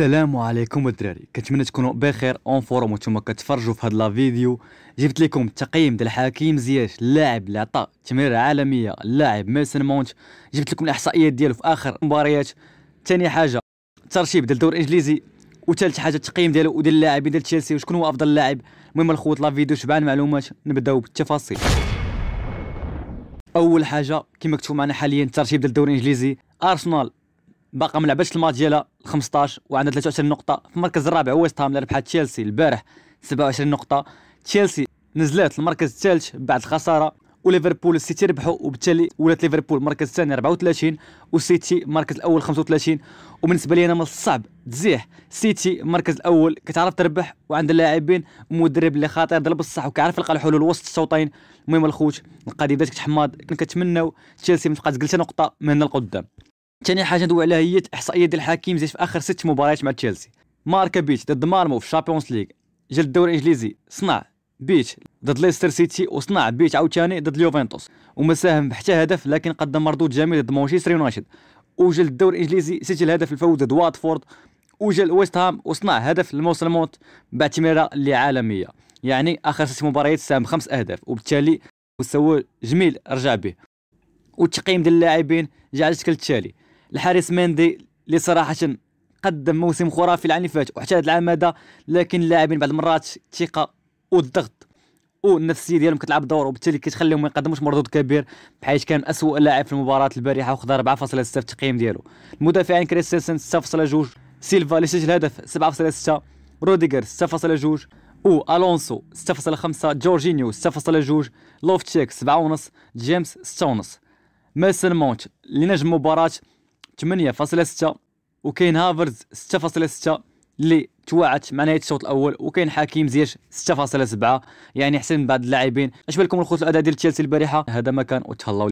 السلام عليكم الدراري كنتمنى تكونوا بخير اون فورم وانتم كتفرجوا في هاد لا فيديو جبت لكم التقييم ديال حكيم زياش اللاعب اللي عطى تمريره عالميه اللاعب ميسن مونت جبت لكم الاحصائيات ديالو في اخر مباريات ثاني حاجه ترشيب ديال الدوري الانجليزي وثالث حاجه التقييم ديالو وديال اللاعبين ديال تشيلسي وشكون هو افضل لاعب المهم الخوت لا فيديو شبعان معلومات نبداو بالتفاصيل اول حاجه كما كتشوفوا معنا حاليا ترشيب ديال الدوري الانجليزي ارسنال باقا ما لعبتش الماتش ديالها 15 وعندها 23 نقطه في المركز الرابع ويست هام اللي ربحت تشيلسي البارح 27 نقطه تشيلسي نزلت المركز الثالث بعد الخساره وليفربول السيتي ربحوا وبالتالي ولات ليفربول المركز الثاني 34 والسيتي المركز الاول 35 وبالنسبه لي انا من الصعب تزيح سيتي المركز الاول كتعرف تربح وعند اللاعبين مدرب اللي خاطر ضرب الصح وكيعرف يلقى الحلول وسط الشوطين المهم الخوت القضيه بدات كتحماض كنا كنتمناو تشيلسي ما تبقاش جلسه نقطه من هنا لقدام ثاني حاجه ندوي عليها هي احصائيه ديال الحكيم زيد في اخر ست مباريات مع تشيلسي ماركا بيت ضد مارمو في الشامبيونز ليغ جا الدوري الانجليزي صنع بيت ضد ليستر سيتي وصنع بيت عاوتاني ضد اليوفنتوس وما ساهم حتى هدف لكن قدم مردود جميل ضد مانشستر يونايتد وجا الدوري الانجليزي سجل هدف الفوز ضد واتفورد وجا لويست هام وصنع هدف لموسم مونت باعتماره اللي عالميه يعني اخر ست مباريات ساهم خمس اهداف وبالتالي مستوى جميل رجع به والتقييم ديال اللاعبين الشكل كالتالي الحارس مندي اللي صراحه قدم موسم خرافي العام اللي فات وحتى هذا العام هذا لكن اللاعبين بعض المرات الثقه والضغط والنفسيه ديالهم كتلعب دور وبالتالي كتخليهم ما يقدموش مردود كبير بحيث كان اسوء لاعب في المباراه البارحه وخد 4.6 في التقييم ديالو المدافعين كريستيانسن 6.2 سيلفا اللي سجل هدف 7.6 روديغر 6.2 او الونسو 6.5 جورجينيو 6.2 لوفتشيك 7.5 جيمس 6.5 ماسن مونت اللي نجم مباراه 8.6 وكاين هافرز 6.6 اللي توعت مع نهايه الشوط الاول وكاين حكيم زياش 6.7 يعني حسن بعض اللاعبين اش بالكم الخطوط الاداء ديال تشيلسي البارحه هذا ما كان وتهلاو